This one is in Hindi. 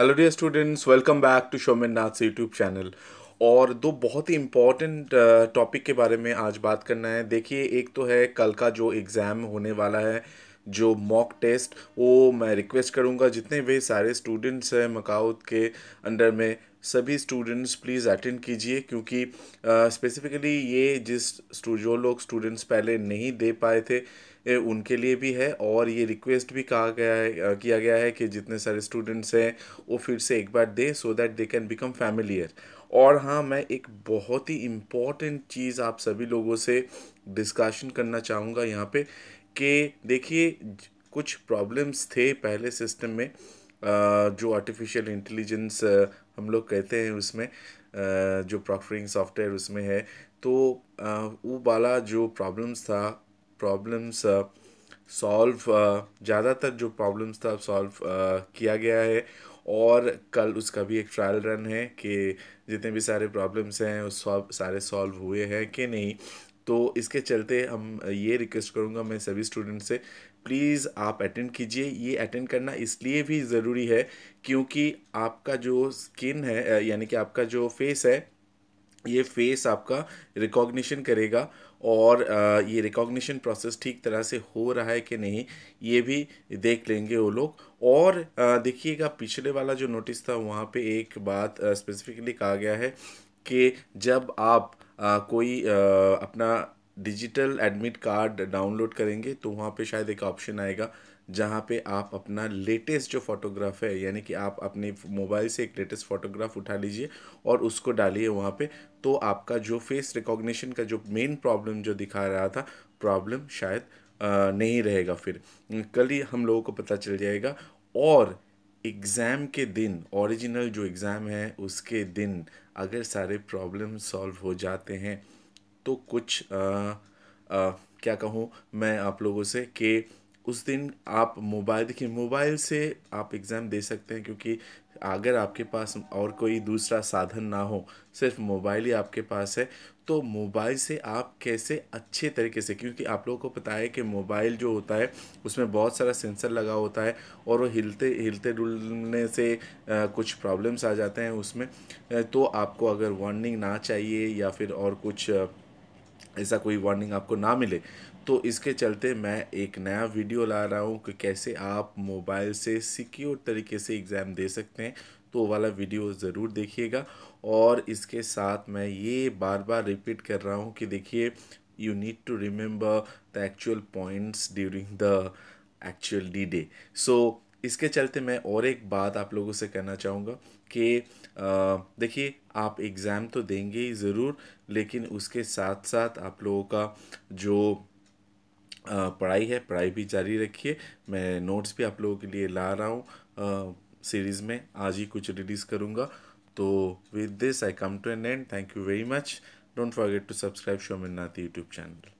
hello dear students welcome back to Shomin Nath YouTube channel और दो बहुत ही इम्पॉर्टेंट टॉपिक uh, के बारे में आज बात करना है देखिए एक तो है कल का जो एग्ज़ाम होने वाला है जो मॉक टेस्ट वो मैं रिक्वेस्ट करूँगा जितने भी सारे स्टूडेंट्स हैं मकाउत के अंडर में सभी स्टूडेंट्स प्लीज़ अटेंड कीजिए क्योंकि स्पेसिफिकली ये जिस जो लोग स्टूडेंट्स पहले नहीं दे पाए थे उनके लिए भी है और ये रिक्वेस्ट भी कहा गया है किया गया है कि जितने सारे स्टूडेंट्स हैं वो फिर से एक बार दें so that they can become familiar और हाँ मैं एक बहुत ही इम्पॉर्टेंट चीज़ आप सभी लोगों से डिस्कशन करना चाहूँगा यहाँ पे कि देखिए कुछ प्रॉब्लम्स थे पहले सिस्टम में जो आर्टिफिशियल इंटेलिजेंस हम लोग कहते हैं उसमें जो प्रॉफरिंग सॉफ्टवेयर उसमें है तो वो वाला जो प्रॉब्लम्स था प्रॉब्लम्स सॉल्व ज़्यादातर जो प्रॉब्लम्स था सॉल्व किया गया है और कल उसका भी एक ट्रायल रन है कि जितने भी सारे प्रॉब्लम्स हैं वो सॉल्व सारे सॉल्व हुए हैं कि नहीं तो इसके चलते हम ये रिक्वेस्ट करूँगा मैं सभी स्टूडेंट से प्लीज़ आप अटेंड कीजिए ये अटेंड करना इसलिए भी ज़रूरी है क्योंकि आपका जो स्किन है यानी कि आपका जो फेस है ये फेस आपका रिकॉग्निशन करेगा और ये रिकॉग्निशन प्रोसेस ठीक तरह से हो रहा है कि नहीं ये भी देख लेंगे वो लोग और देखिएगा पिछले वाला जो नोटिस था वहाँ पे एक बात स्पेसिफिकली कहा गया है कि जब आप कोई अपना डिजिटल एडमिट कार्ड डाउनलोड करेंगे तो वहाँ पे शायद एक ऑप्शन आएगा जहाँ पे आप अपना लेटेस्ट जो फोटोग्राफ है यानी कि आप अपने मोबाइल से एक लेटेस्ट फोटोग्राफ उठा लीजिए और उसको डालिए वहाँ पे तो आपका जो फेस रिकॉग्निशन का जो मेन प्रॉब्लम जो दिखा रहा था प्रॉब्लम शायद नहीं रहेगा फिर कल ही हम लोगों को पता चल जाएगा और एग्ज़ाम के दिन ओरिजिनल जो एग्ज़ाम है उसके दिन अगर सारे प्रॉब्लम सॉल्व हो जाते हैं तो कुछ आ, आ, क्या कहूँ मैं आप लोगों से कि उस दिन आप मोबाइल देखिए मोबाइल से आप एग्ज़ाम दे सकते हैं क्योंकि अगर आपके पास और कोई दूसरा साधन ना हो सिर्फ मोबाइल ही आपके पास है तो मोबाइल से आप कैसे अच्छे तरीके से क्योंकि आप लोगों को पता है कि मोबाइल जो होता है उसमें बहुत सारा सेंसर लगा होता है और वो हिलते हिलते डुलने से आ, कुछ प्रॉब्लम्स आ जाते हैं उसमें तो आपको अगर वार्निंग ना चाहिए या फिर और कुछ ऐसा कोई वार्निंग आपको ना मिले तो इसके चलते मैं एक नया वीडियो ला रहा हूँ कि कैसे आप मोबाइल से सिक्योर तरीके से एग्ज़ाम दे सकते हैं तो वाला वीडियो ज़रूर देखिएगा और इसके साथ मैं ये बार बार रिपीट कर रहा हूँ कि देखिए you need to remember the actual points during the actual D day so इसके चलते मैं और एक बात आप लोगों से कहना चाहूँगा कि देखिए आप एग्ज़ाम तो देंगे ही ज़रूर लेकिन उसके साथ साथ आप लोगों का जो पढ़ाई है पढ़ाई भी जारी रखिए मैं नोट्स भी आप लोगों के लिए ला रहा हूँ सीरीज़ में आज ही कुछ रिलीज़ करूँगा तो with this I come to an end thank you very much don't forget to subscribe Shominnath YouTube channel